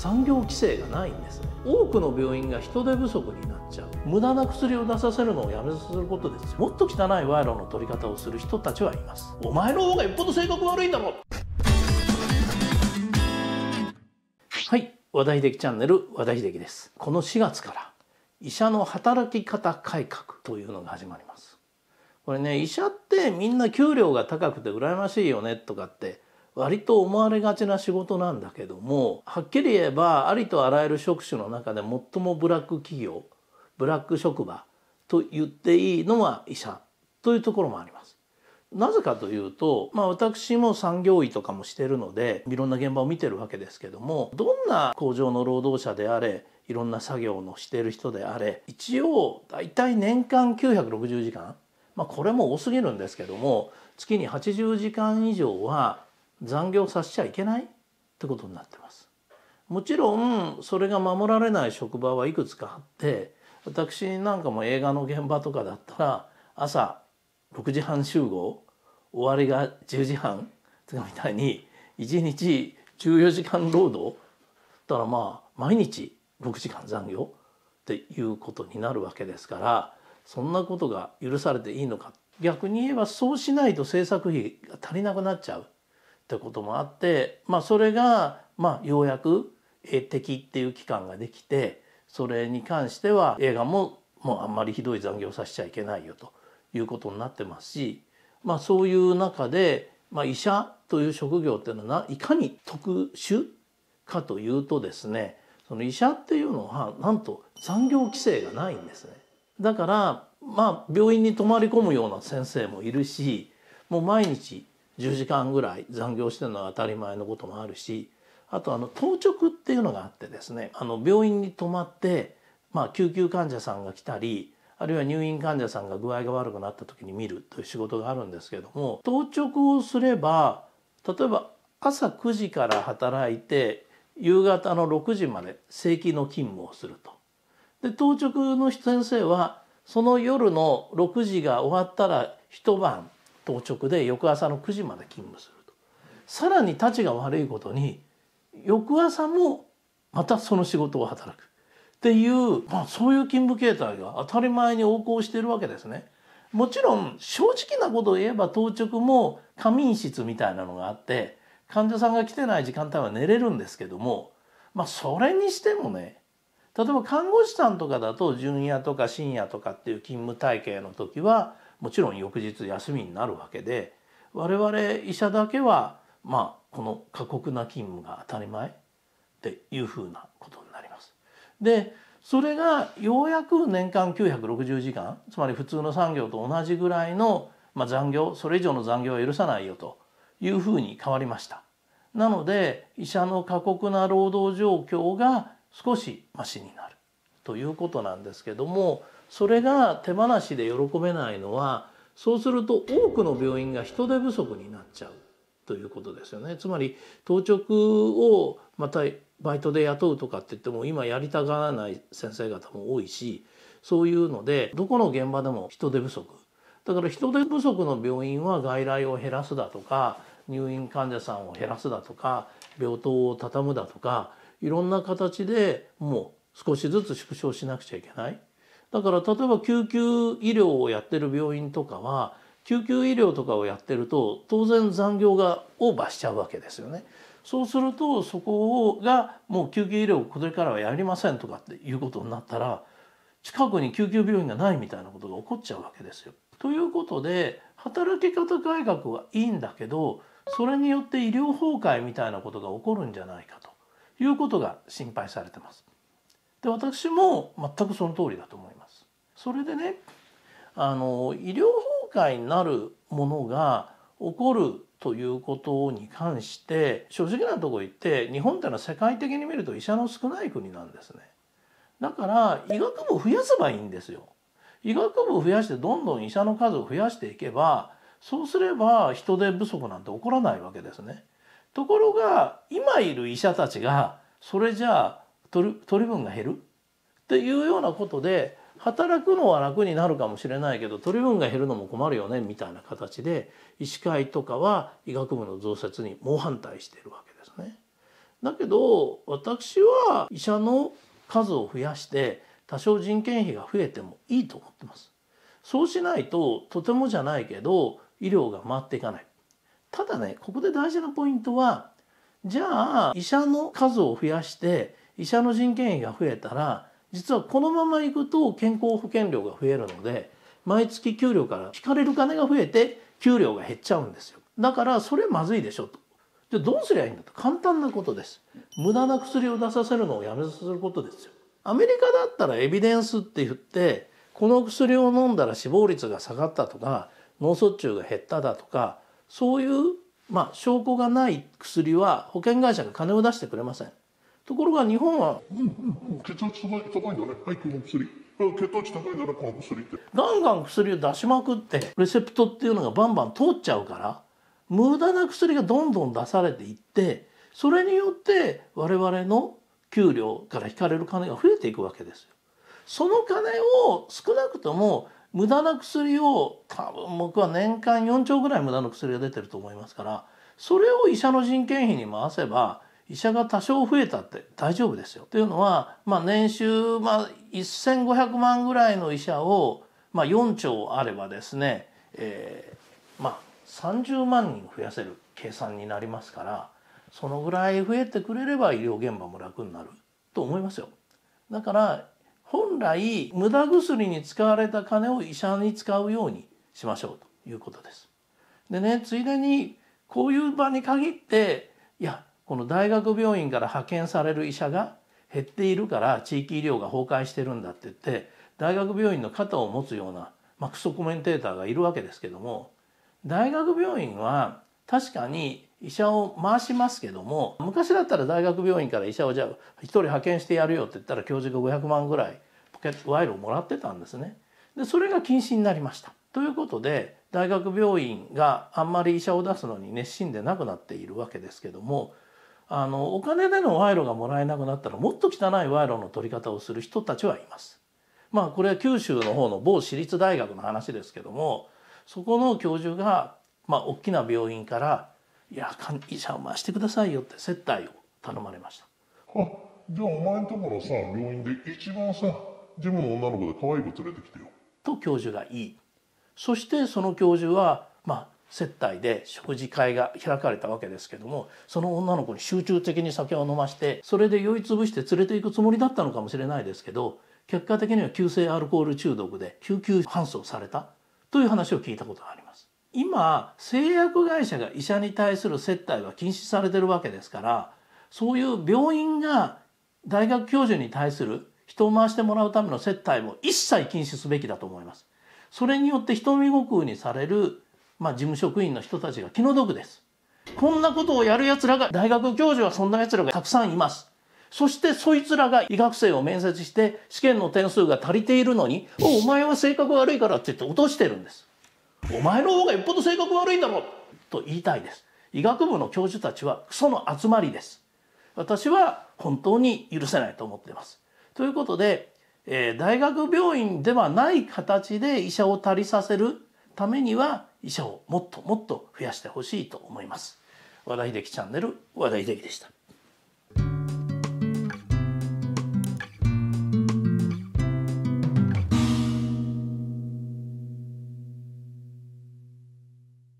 産業規制がないんです多くの病院が人手不足になっちゃう無駄な薬を出させるのをやめさせることですもっと汚い賄賂の取り方をする人たちはいますお前の方がよっぽど性格悪いんだろはい和田秀樹チャンネル和田秀樹ですこの4月から医者の働き方改革というのが始まりますこれね医者ってみんな給料が高くて羨ましいよねとかって割と思われがちな仕事なんだけどもはっきり言えばありとあらゆる職種の中で最もブラック企業ブラック職場と言っていいのは医者というところもあります。なぜかというと、まあ、私も産業医とかもしてるのでいろんな現場を見てるわけですけどもどんな工場の労働者であれいろんな作業のしてる人であれ一応大体年間960時間、まあ、これも多すぎるんですけども月に80時間以上は残業させちゃいけないってことになってます。もちろんそれが守られない職場はいくつかあって私なんかも映画の現場とかだったら朝6時半集合終わりが10時半とかみたいに1日14時間労働だたらまあ毎日6時間残業っていうことになるわけですからそんなことが許されていいのか逆に言えばそうしないと制作費が足りなくなっちゃうってこともあって、まあ、それが、まあ、ようやく敵っていう期間ができてそれに関しては映画ももうあんまりひどい残業させちゃいけないよということになってますし、まあ、そういう中で、まあ、医者という職業っていうのはいかに特殊かというとですねその医者っていうのはなんと残業規制がないんですね。だからまあ病院に泊まり込むような先生もいるしもう毎日10時間ぐらい残業してるのは当たり前のこともあるしあとあの当直っていうのがあってですねあの病院に泊まって、まあ、救急患者さんが来たりあるいは入院患者さんが具合が悪くなった時に見るという仕事があるんですけども当直をすれば例えば朝9時から働いて夕方の6時まで正規の勤務をすると。で当直の先生はその夜の6時が終わったら一晩当直で翌朝の9時まで勤務するとさらにたちが悪いことに翌朝もまたその仕事を働くっていう、まあ、そういう勤務形態が当たり前に横行しているわけですね。もちろん正直なことを言えば当直も仮眠室みたいなのがあって患者さんが来てない時間帯は寝れるんですけども、まあ、それにしてもね例えば看護師さんとかだと純夜とか深夜とかっていう勤務体系の時はもちろん翌日休みになるわけで我々医者だけはまあこの過酷な勤務が当たり前っていうふうなことになります。でそれがようやく年間960時間つまり普通の産業と同じぐらいの、まあ、残業それ以上の残業は許さないよというふうに変わりました。なので医者の過酷な労働状況が少しマシになるということなんですけどもそれが手放しで喜べないのはそうすると多くの病院が人手不足になっちゃうということですよね。つまり当直をまたバイトで雇うとかって言っても今やりたがらない先生方も多いしそういうのでどこの現場でも人手不足だから人手不足の病院は外来を減らすだとか入院患者さんを減らすだとか病棟を畳むだとかいろんな形でもう少しずつ縮小しなくちゃいけないだから例えば救急医療をやってる病院とかは救急医療とかをやってると当然残業がオーバーしちゃうわけですよね。そうするとそこがもう救急医療これからはやりませんとかっていうことになったら近くに救急病院がないみたいなことが起こっちゃうわけですよ。ということで働き方改革はいいんだけどそれによって医療崩壊みたいなことが起こるんじゃないかということが心配されてます。で私も全くその通りだと思います。それでねあの医療崩壊になるものが起こるということに関して正直なとこ言って日本ってのは世界的に見ると医者の少ない国なんですね。だから医学部増やせばいいんですよ。医学部増やしてどんどん医者の数を増やしていけばそうすれば人手不足なんて起こらないわけですね。ところが今いる医者たちがそれじゃあ取り分が減るっていうようなことで働くのは楽になるかもしれないけど取り分が減るのも困るよねみたいな形で医師会とかは医学部の増設に猛反対しているわけですね。だけど私は医者の数を増やして多少人件費が増えてもいいと思ってます。そうしないととてもじゃないけど医療が回っていかない。ただねここで大事なポイントはじゃあ医者の数を増やして医者の人件費が増えたら実はこのままいくと健康保険料が増えるので毎月給料から引かれる金が増えて給料が減っちゃうんですよだからそれまずいでしょとじゃどうすりゃいいんだと簡単なことです無駄な薬を出させるのをやめさせることですよアメリカだったらエビデンスって言ってこの薬を飲んだら死亡率が下がったとか脳卒中が減っただとかそういうまあ証拠がない薬は保険会社が金を出してくれませんところが日本は、うんうんう血圧高い高いんだねはいこの薬血糖値高いかねこの薬ってガンガン薬を出しまくってレセプトっていうのがバンバン通っちゃうから無駄な薬がどんどん出されていってそれによって我々の給料から引かれる金が増えていくわけですよ。その金を少なくとも無駄な薬を多分僕は年間4兆ぐらい無駄な薬が出てると思いますからそれを医者の人件費に回せば医者が多少増えたって大丈夫ですよ。というのは、まあ、年収、まあ、1500万ぐらいの医者を、まあ、4兆あればですね、えー、まあ、30万人増やせる計算になりますからそのぐらい増えてくれれば医療現場も楽になると思いますよ。だから本来無駄薬に使われた金を医者に使うようにしましょうということです。でねついでにこういう場に限っていやこの大学病院から派遣される医者が減っているから地域医療が崩壊してるんだって言って大学病院の肩を持つような、まクソコメンテーターがいるわけですけども大学病院は確かに医者を回しますけども昔だったら大学病院から医者をじゃあ1人派遣してやるよって言ったら教授が500万ぐらいポケット賄賂をもらってたんですね。でそれが禁止になりましたということで大学病院があんまり医者を出すのに熱心でなくなっているわけですけどもあのお金での賄賂がもらえなくなったらもっと汚い賄賂の取り方をする人たちはいます。まあこれは九州の方の某私立大学の話ですけどもそこの教授が、まあ、大きな病院から「いや医者を回してくださいよ」って接待を頼まれました。あじゃあお前んところさ病院で一番さジムの女の子で可愛い子連れてきてよ。と教授がいい。そしてその教授はまあ接待で食事会が開かれたわけですけどもその女の子に集中的に酒を飲ましてそれで酔いつぶして連れていくつもりだったのかもしれないですけど結果的には急性アルコール中毒で救急搬送されたという話を聞いたことがあります。今製薬会社が医者に対する接待は禁止されてるわけですからそういう病院が大学教授に対する人を回してもらうための接待も一切禁止すべきだと思います。それによって人見悟空にされるまあ、事務職員の人たちが気の毒です。こんなことをやる奴らが、大学教授はそんな奴らがたくさんいます。そしてそいつらが医学生を面接して試験の点数が足りているのに、おお前は性格悪いからって言って落としてるんです。お前の方がよっぽど性格悪いだろと言いたいです。医学部の教授たちはクソの集まりです。私は本当に許せないと思っています。ということで、えー、大学病院ではない形で医者を足りさせるためには医者をもっともっと増やしてほしいと思います。和田秀樹チャンネル和田秀樹でした。